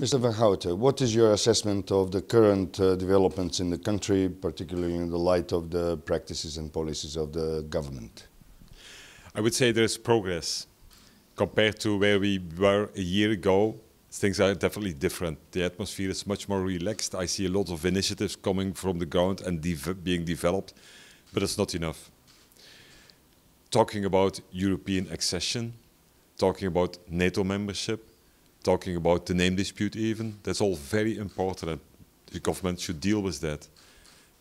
Mr. Van Houten, what is your assessment of the current uh, developments in the country, particularly in the light of the practices and policies of the government? I would say there is progress compared to where we were a year ago. Things are definitely different. The atmosphere is much more relaxed. I see a lot of initiatives coming from the ground and being developed, but it's not enough. Talking about European accession, talking about NATO membership, talking about the name dispute even. That's all very important and the government should deal with that.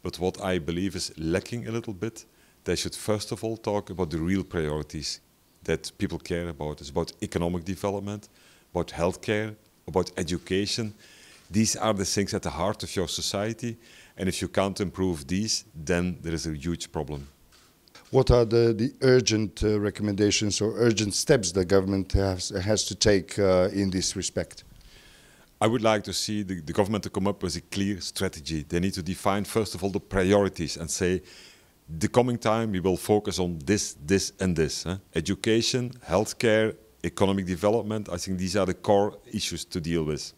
But what I believe is lacking a little bit, they should first of all talk about the real priorities that people care about. It's about economic development, about healthcare, about education. These are the things at the heart of your society. And if you can't improve these, then there is a huge problem what are the, the urgent uh, recommendations or urgent steps the government has, has to take uh, in this respect? I would like to see the, the, government to come up with a clear strategy. They need to define, first of all, the priorities and say, the coming time we will focus on this, this and this. Huh? Education, healthcare, economic development, I think these are the core issues to deal with.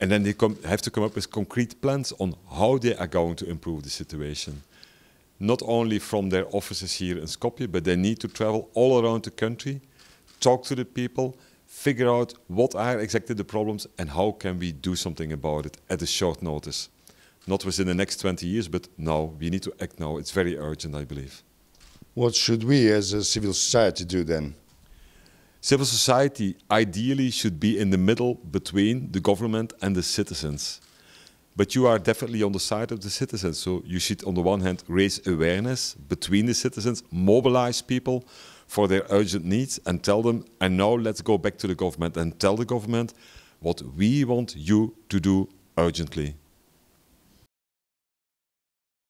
And then they have to come up with concrete plans on how they are going to improve the situation not only from their offices here in Skopje, but they need to travel all around the country, talk to the people, figure out what are exactly the problems and how can we do something about it at a short notice. Not within the next 20 years, but now. We need to act now. It's very urgent, I believe. What should we as a civil society do then? Civil society ideally should be in the middle between the government and the citizens. But you are definitely on the side of the citizens. So you should, on the one hand, raise awareness between the citizens, mobilize people for their urgent needs, and tell them, and now let's go back to the government and tell the government what we want you to do urgently.